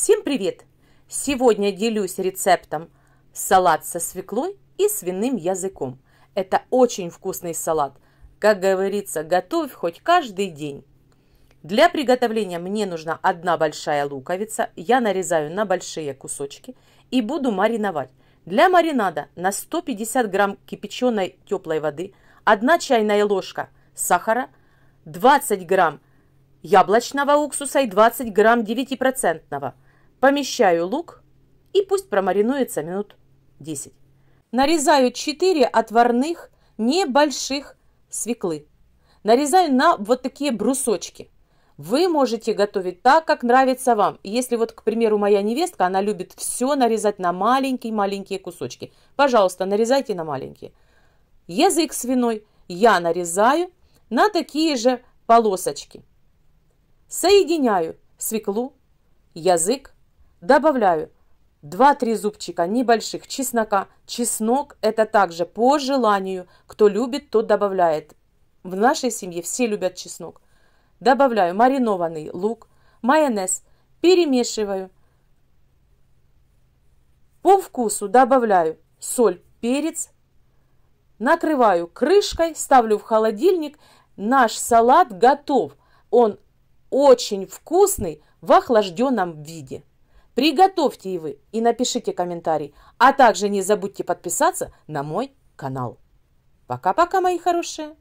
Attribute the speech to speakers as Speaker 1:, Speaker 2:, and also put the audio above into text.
Speaker 1: Всем привет! Сегодня делюсь рецептом салат со свеклой и свиным языком. Это очень вкусный салат. Как говорится, готовь хоть каждый день. Для приготовления мне нужна одна большая луковица. Я нарезаю на большие кусочки и буду мариновать. Для маринада на 150 грамм кипяченой теплой воды, 1 чайная ложка сахара, 20 грамм яблочного уксуса и 20 грамм 9%. Помещаю лук и пусть промаринуется минут 10. Нарезаю 4 отварных небольших свеклы. Нарезаю на вот такие брусочки. Вы можете готовить так, как нравится вам. Если вот, к примеру, моя невестка, она любит все нарезать на маленькие-маленькие кусочки. Пожалуйста, нарезайте на маленькие. Язык свиной я нарезаю на такие же полосочки. Соединяю свеклу, язык, Добавляю 2-3 зубчика небольших чеснока. Чеснок это также по желанию. Кто любит, тот добавляет. В нашей семье все любят чеснок. Добавляю маринованный лук, майонез, перемешиваю. По вкусу добавляю соль, перец, накрываю крышкой, ставлю в холодильник. Наш салат готов. Он очень вкусный в охлажденном виде. Приготовьте его и напишите комментарий. А также не забудьте подписаться на мой канал. Пока-пока, мои хорошие!